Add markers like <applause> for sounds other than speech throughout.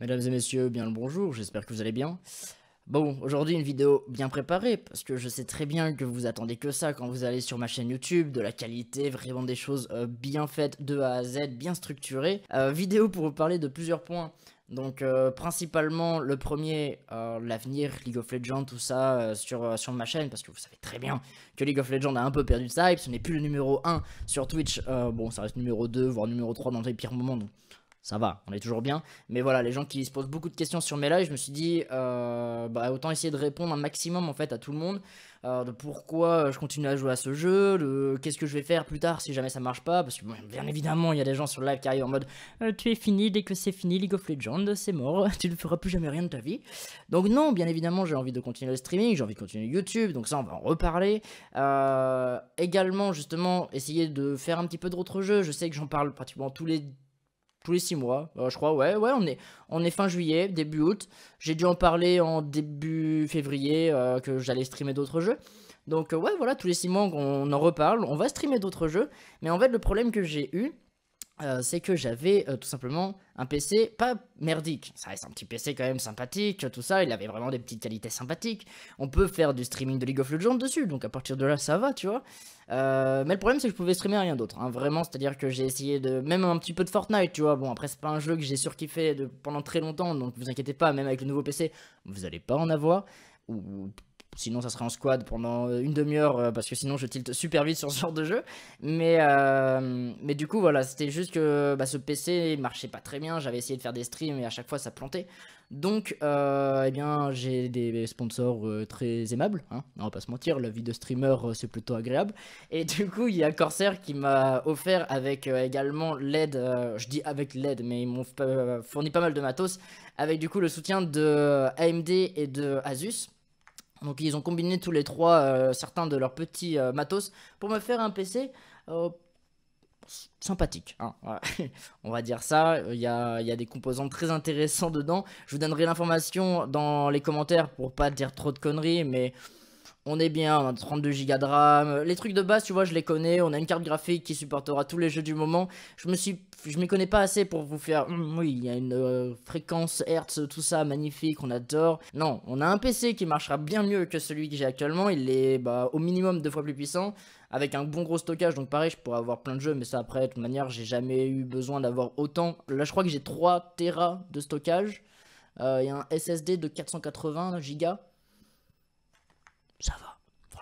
Mesdames et messieurs, bien le bonjour, j'espère que vous allez bien. Bon, aujourd'hui une vidéo bien préparée, parce que je sais très bien que vous attendez que ça quand vous allez sur ma chaîne YouTube, de la qualité, vraiment des choses euh, bien faites de A à Z, bien structurées. Euh, vidéo pour vous parler de plusieurs points, donc euh, principalement le premier, l'avenir, League of Legends, tout ça sur, sur ma chaîne, parce que vous savez très bien que League of Legends a un peu perdu de sa hype, ce n'est plus le numéro 1 sur Twitch, bon ça reste numéro 2, voire numéro 3 dans les pires moments, donc ça va, on est toujours bien. Mais voilà, les gens qui se posent beaucoup de questions sur mes lives, je me suis dit, euh, bah, autant essayer de répondre un maximum en fait à tout le monde. Euh, de pourquoi euh, je continue à jouer à ce jeu, le qu'est-ce que je vais faire plus tard si jamais ça marche pas. Parce que bien évidemment, il y a des gens sur le live qui arrivent en mode Tu es fini, dès que c'est fini, League of Legends, c'est mort, <laughs> tu ne feras plus jamais rien de ta vie. Donc, non, bien évidemment, j'ai envie de continuer le streaming, j'ai envie de continuer YouTube, donc ça, on va en reparler. également, justement, essayer de faire un petit peu d'autres jeux. Je sais que j'en parle pratiquement tous les tous les six mois, euh, je crois. Ouais, ouais, on est, on est fin juillet, début août. J'ai dû en parler en début février euh, que j'allais streamer d'autres jeux. Donc euh, ouais, voilà, tous les six mois, on en reparle. On va streamer d'autres jeux. Mais en fait, le problème que j'ai eu, euh, c'est que j'avais euh, tout simplement un PC pas merdique. Ça reste un petit PC quand même sympathique, tout ça, il avait vraiment des petites qualités sympathiques. On peut faire du streaming de League of Legends dessus, donc à partir de là ça va, tu vois. Euh, mais le problème c'est que je pouvais streamer rien d'autre, hein. vraiment, c'est-à-dire que j'ai essayé de... Même un petit peu de Fortnite, tu vois, bon après c'est pas un jeu que j'ai surkiffé de... pendant très longtemps, donc vous inquiétez pas, même avec le nouveau PC, vous allez pas en avoir, ou Sinon, ça serait en squad pendant euh, une demi-heure, euh, parce que sinon, je tilte super vite sur ce genre de jeu. Mais, euh, mais du coup, voilà, c'était juste que bah, ce PC marchait pas très bien. J'avais essayé de faire des streams et à chaque fois, ça plantait. Donc, eh bien, j'ai des sponsors très aimables. Hein. on va pas se mentir, la vie de streamer, c'est plutôt agréable. Et du coup, il y a Corsair qui m'a offert avec également l'aide, je dis avec l'aide, mais ils m'ont fourni pas mal de matos, avec du coup le soutien de AMD et de Asus. Donc ils ont combiné tous les trois euh, certains de leurs petits euh, matos pour me faire un PC euh, sympathique. Hein, <laughs> On va dire ça, il y a, y a, des composants très intéressants dedans. Je vous donnerai l'information dans les commentaires pour pas dire trop de conneries, mais on est bien, on a 32 Go de RAM. Les trucs de base, tu vois, je les connais. On a une carte graphique qui supportera tous les jeux du moment. Je me suis, je m'y connais pas assez pour vous faire. Hum, oui, il y a une euh, fréquence Hertz, tout ça, magnifique, on adore. Non, on a un PC qui marchera bien mieux que celui que j'ai actuellement. Il est bah, au minimum deux fois plus puissant avec un bon gros stockage. Donc pareil, je pourrais avoir plein de jeux, mais ça après, de toute manière, j'ai jamais eu besoin d'avoir autant. Là, je crois que j'ai 3 Tera de stockage. Il y a un SSD de 480 Go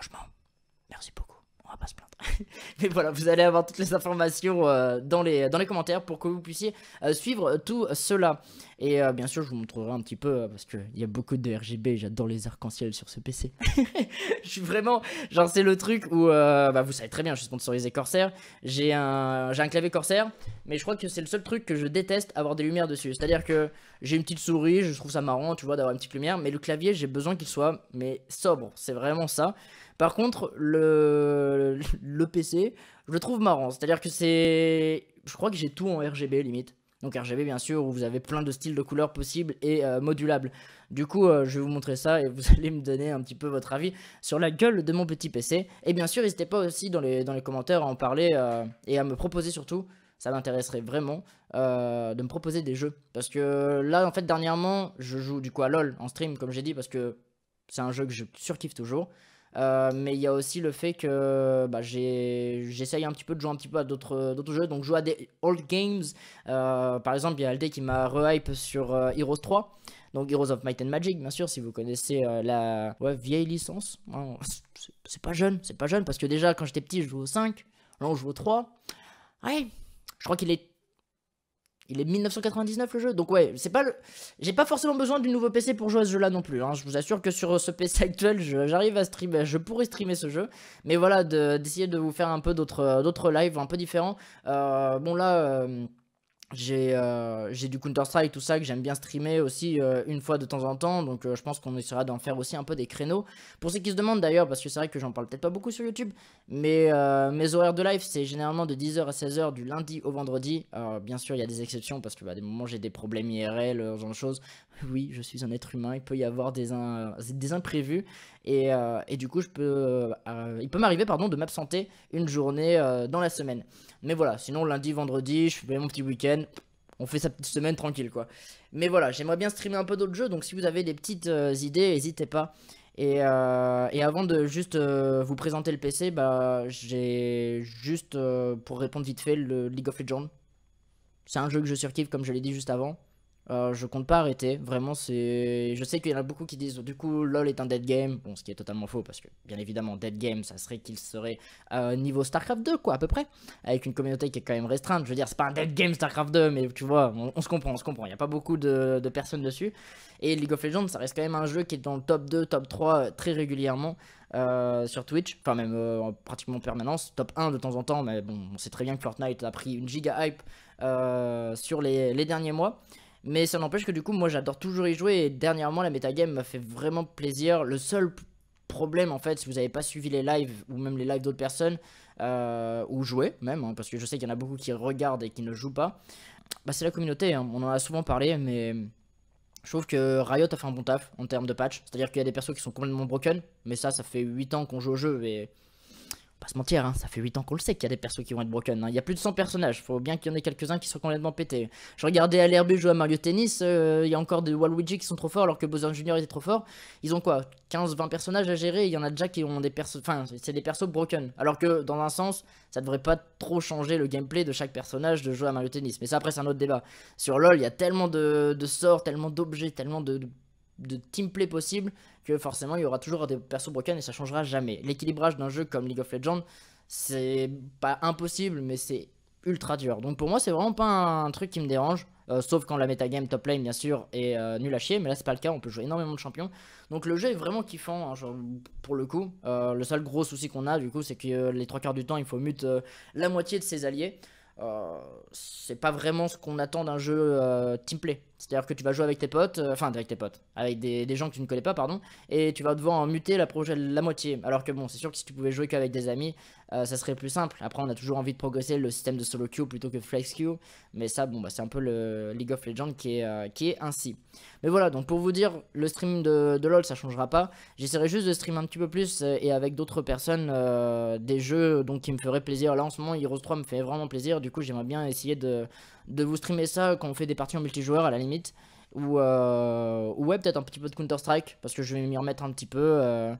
franchement, merci beaucoup. On va pas se plaindre. <laughs> Mais voilà, vous allez avoir toutes les informations euh, dans, les, dans les commentaires pour que vous puissiez euh, suivre tout cela. Et euh, bien sûr, je vous montrerai un petit peu parce qu'il y a beaucoup de RGB. J'adore les arcs-en-ciel sur ce PC. <laughs> je suis vraiment. Genre, c'est le truc où. bah, vous savez très bien, je suis sponsorisé Corsair. J'ai un, un clavier Corsair. Mais je crois que c'est le seul truc que je déteste avoir des lumières dessus. C'est-à-dire que j'ai une petite souris, je trouve ça marrant, tu vois, d'avoir une petite lumière. Mais le clavier, j'ai besoin qu'il soit mais sobre. C'est vraiment ça. Par contre, le, le PC, je le trouve marrant. C'est-à-dire que c'est. Je crois que j'ai tout en RGB limite. Donc RGB bien sûr, où vous avez plein de styles de couleurs possibles et euh, modulables. Du coup, euh, je vais vous montrer ça et vous <laughs> allez me donner un petit peu votre avis sur la gueule de mon petit PC. Et bien sûr, n'hésitez pas aussi dans les, dans les commentaires à en parler euh, et à me proposer surtout, ça m'intéresserait vraiment, de me proposer des jeux. Parce que là, en fait, dernièrement, je joue du coup à LoL en stream, comme j'ai dit, parce que c'est un jeu que je surkiffe toujours. Euh, mais il y a aussi le fait que bah, j'essaye un petit peu de jouer un petit peu à d'autres jeux. Donc, jouer à des old games. Euh, par exemple, il y a Alde qui m'a rehype sur euh, Heroes 3. Donc, Heroes of Might and Magic, bien sûr, si vous connaissez la vieille licence. Hein, c'est pas jeune, c'est pas jeune parce que déjà, quand j'étais petit, je jouais au 5. Là, on joue au 3. Ouais, je crois qu'il est il est 1999 le jeu, donc ouais, c'est pas le... J'ai pas forcément besoin du nouveau PC pour jouer à ce jeu-là non plus. Hein. Je vous assure que sur euh, ce PC actuel, j'arrive à streamer, je pourrais streamer ce jeu. Mais voilà, d'essayer de, vous faire un peu d'autres euh, lives un peu différents. Euh, bon là... Euh, j'ai du Counter-Strike, tout ça, que j'aime bien streamer aussi euh, une fois de temps en temps. Donc euh, je pense qu'on essaiera d'en faire aussi un peu des créneaux. Pour ceux qui se demandent d'ailleurs, parce que c'est vrai que j'en parle peut-être pas beaucoup sur YouTube, mais mes horaires de live, c'est généralement de 10h à 16h du lundi au vendredi. bien sûr, il y a des exceptions parce que bah, des moments j'ai des problèmes IRL, ce genre de choses. Oui, je suis un être humain, il peut y avoir des, imprévus. Et, du coup, je peux, il peut m'arriver de m'absenter une journée dans la semaine. Mais voilà, sinon lundi, vendredi, je fais mon petit week-end. On fait sa petite semaine tranquille quoi. Mais voilà, j'aimerais bien streamer un peu d'autres jeux. Donc si vous avez des petites euh, idées, n'hésitez pas. Et, euh, avant de juste euh, vous présenter le PC, bah, j'ai juste pour répondre vite fait le League of Legends. C'est un jeu que je surkiffe comme je l'ai dit juste avant. Euh, je compte pas arrêter, vraiment c'est... Je sais qu'il y en a beaucoup qui disent du coup LoL est un dead game, bon ce qui est totalement faux parce que bien évidemment dead game ça serait qu'il serait niveau StarCraft 2 quoi à peu près, avec une communauté qui est quand même restreinte, je veux dire c'est pas un dead game StarCraft 2 mais tu vois on, se comprend, on se comprend, il n'y a pas beaucoup de, personnes dessus, et League of Legends ça reste quand même un jeu qui est dans le top 2, top 3 euh, très régulièrement. Euh, sur Twitch, enfin même pratiquement en permanence, top 1 de temps en temps, mais bon, on sait très bien que Fortnite a pris une giga hype sur les, les derniers mois. Mais ça n'empêche que du coup, moi j'adore toujours y jouer et dernièrement la metagame m'a fait vraiment plaisir. Le seul problème en fait, si vous n'avez pas suivi les lives ou même les lives d'autres personnes, euh, ou joué même, hein, parce que je sais qu'il y en a beaucoup qui regardent et qui ne jouent pas, bah, c'est la communauté. Hein. On en a souvent parlé, mais je trouve que Riot a fait un bon taf en termes de patch. C'est-à-dire qu'il y a des personnes qui sont complètement broken, mais ça, ça fait 8 ans qu'on joue au jeu et pas se mentir, hein, ça fait 8 ans qu'on le sait qu'il y a des persos qui vont être broken. Hein. Il y a plus de 100 personnages, faut bien qu'il y en ait quelques-uns qui soient complètement pétés. Je regardais l'herbe jouer à Mario Tennis, euh, il y a encore des Waluigi qui sont trop forts alors que Bowser Junior était trop fort. Ils ont quoi 15-20 personnages à gérer, il y en a déjà qui ont des persos. Enfin, c'est des persos broken. Alors que dans un sens, ça devrait pas trop changer le gameplay de chaque personnage de jouer à Mario Tennis. Mais ça, après, c'est un autre débat. Sur LoL, il y a tellement de, sorts, tellement d'objets, tellement de de team teamplay possible que forcément il y aura toujours des persos broken et ça changera jamais. L'équilibrage d'un jeu comme League of Legends, c'est pas impossible mais c'est ultra dur. Donc pour moi c'est vraiment pas un truc qui me dérange. Euh, sauf quand la metagame top lane bien sûr est euh, nulle à chier, mais là c'est pas le cas, on peut jouer énormément de champions. Donc le jeu est vraiment kiffant hein, pour le coup. Euh, le seul gros souci qu'on a du coup c'est que les trois quarts du temps il faut mute la moitié de ses alliés. c'est pas vraiment ce qu'on attend d'un jeu teamplay. C'est-à-dire que tu vas jouer avec tes potes, euh, enfin avec tes potes, avec des, gens que tu ne connais pas, pardon, et tu vas devoir en muter la, la moitié. Alors que bon, c'est sûr que si tu pouvais jouer qu'avec des amis, euh, ça serait plus simple. Après, on a toujours envie de progresser le système de solo queue plutôt que flex queue, mais ça, bon, bah, c'est un peu le League of Legends qui est, euh, qui est ainsi. Mais voilà, donc pour vous dire, le stream de, de LoL, ça changera pas. J'essaierai juste de stream un petit peu plus et avec d'autres personnes des jeux donc qui me feraient plaisir. Là, en ce moment, Heroes 3 me fait vraiment plaisir, du coup, j'aimerais bien essayer de de vous streamer ça quand on fait des parties en multijoueur à la limite. Ou, euh, ou ouais, peut-être un petit peu de Counter-Strike, parce que je vais m'y remettre un petit peu. Euh,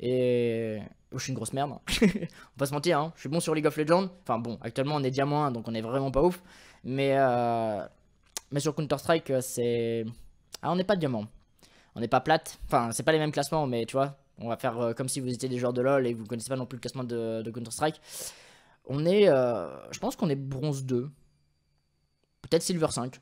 et. Oh, je suis une grosse merde. <laughs> on va se mentir, hein. je suis bon sur League of Legends. Enfin bon, actuellement on est diamant donc on est vraiment pas ouf. Mais, euh, mais sur Counter-Strike, euh, c'est. Ah, on n'est pas diamant. On n'est pas plate. Enfin, c'est pas les mêmes classements, mais tu vois, on va faire euh, comme si vous étiez des joueurs de LoL et que vous connaissez pas non plus le classement de, de Counter-Strike. On est. je pense qu'on est bronze 2 peut-être Silver 5.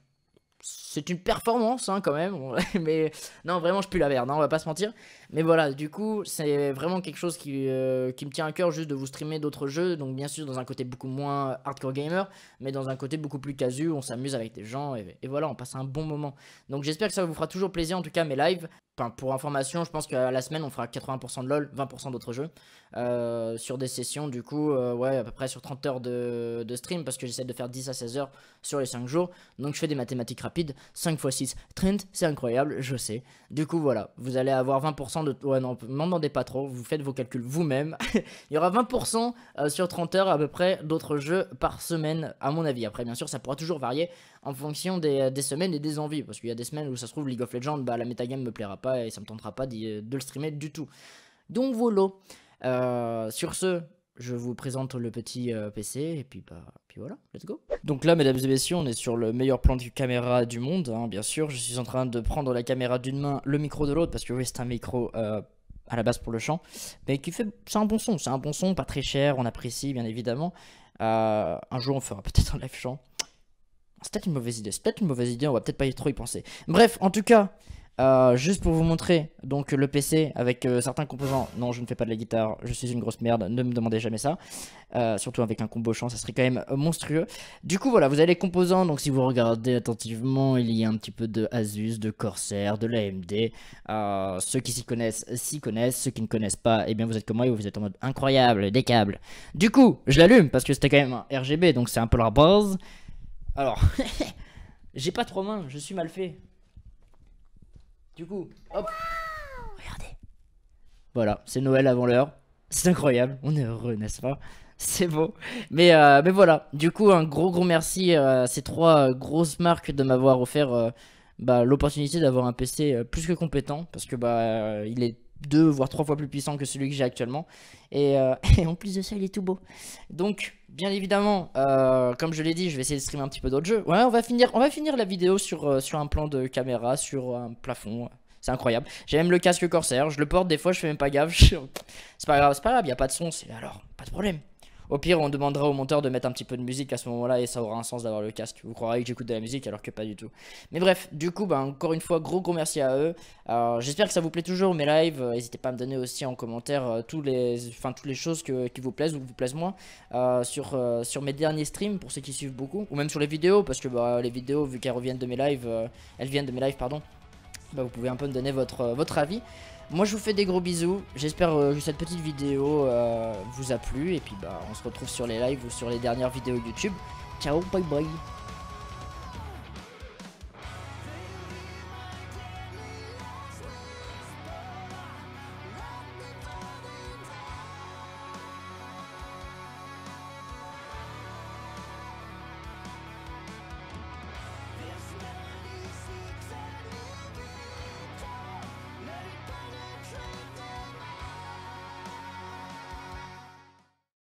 C'est une performance hein, quand même, <laughs> mais non, vraiment, je pue la merde, hein, on va pas se mentir. Mais voilà, du coup, c'est vraiment quelque chose euh, qui, me tient à cœur juste de vous streamer d'autres jeux. Donc, bien sûr, dans un côté beaucoup moins hardcore gamer, mais dans un côté beaucoup plus casu. On s'amuse avec des gens et, voilà, on passe un bon moment. Donc, j'espère que ça vous fera toujours plaisir, en tout cas, mes lives. Enfin, pour information, je pense qu'à la semaine, on fera 80% de LoL, 20% d'autres jeux. Euh, sur des sessions, du coup, euh, ouais, à peu près sur 30 heures de, de stream, parce que j'essaie de faire 10 à 16 heures sur les 5 jours. Donc, je fais des mathématiques rapides. 5 x 6, 30, c'est incroyable, je sais. Du coup, voilà, vous allez avoir 20% Ouais non, m'en demandez pas trop, vous faites vos calculs vous-même. <laughs> il y aura 20% euh, sur 30 heures à peu près d'autres jeux par semaine, à mon avis. Après, bien sûr, ça pourra toujours varier en fonction des, euh, semaines et des envies. Parce qu'il y a des semaines où ça se trouve League of Legends, bah, la metagame me plaira pas et ça me tentera pas euh, de le streamer du tout. Donc voilà. sur ce, je vous présente le petit euh, PC et puis bah puis voilà, let's go. Donc là mesdames et messieurs, on est sur le meilleur plan de caméra du monde hein, bien sûr, je suis en train de prendre la caméra d'une main, le micro de l'autre parce que oui, c'est un micro euh, à la base pour le chant mais qui fait c'est un bon son, c'est un bon son, pas très cher, on apprécie bien évidemment. Euh, un jour on fera <laughs> peut-être un live chant. C'est peut-être une mauvaise idée, c'est peut-être une mauvaise idée, on va peut-être pas y trop y penser. Bref, en tout cas, euh, juste pour vous montrer donc le PC avec euh, certains composants. Non, je ne fais pas de la guitare, je suis une grosse merde, ne me demandez jamais ça. Euh, surtout avec un combo chant, ça serait quand même monstrueux. Du coup, voilà, vous avez les composants. Donc, si vous regardez attentivement, il y a un petit peu de Asus, de Corsair, de l'AMD. ceux qui s'y connaissent, s'y connaissent. Ceux qui ne connaissent pas, eh bien, vous êtes comme moi et vous êtes en mode incroyable, des câbles. Du coup, je l'allume parce que c'était quand même un RGB, donc c'est un peu la base. Alors, <laughs> j'ai pas trop main, je suis mal fait. Du coup, hop. Regardez. Voilà, c'est Noël avant l'heure. C'est incroyable, on est heureux, n'est-ce pas C'est beau. Mais, euh, voilà, du coup, un gros gros merci euh, à ces trois euh, grosses marques de m'avoir offert bah, l'opportunité d'avoir un PC plus que compétent, parce que bah, il est deux voire trois fois plus puissant que celui que j'ai actuellement. Et, euh, <laughs> en plus de ça, il est tout beau. Donc, bien évidemment, euh, comme je l'ai dit, je vais essayer de streamer un petit peu d'autres jeux. Ouais, on va finir, on va finir la vidéo sur, euh, sur un plan de caméra, sur un plafond. C'est incroyable. J'ai même le casque Corsair, je le porte des fois, je fais même pas gaffe. <laughs> C'est pas grave, c'est pas grave, y a pas de son, c'est alors, pas de problème. Au pire, on demandera au monteur de mettre un petit peu de musique à ce moment-là et ça aura un sens d'avoir le casque. Vous croirez que j'écoute de la musique alors que pas du tout. Mais bref, du coup, bah, encore une fois, gros gros merci à eux. J'espère que ça vous plaît toujours mes lives. Euh, n'hésitez pas à me donner aussi en commentaire euh, tous les, toutes les choses qui vous plaisent ou vous plaisent moins euh, sur, sur mes derniers streams pour ceux qui suivent beaucoup ou même sur les vidéos parce que bah, les vidéos, vu qu'elles reviennent de mes lives, elles viennent de mes lives, pardon. Bah, vous pouvez un peu me donner votre, votre avis. Moi je vous fais des gros bisous, j'espère euh, que cette petite vidéo euh, vous a plu et puis bah on se retrouve sur les lives ou sur les dernières vidéos YouTube. Ciao, bye bye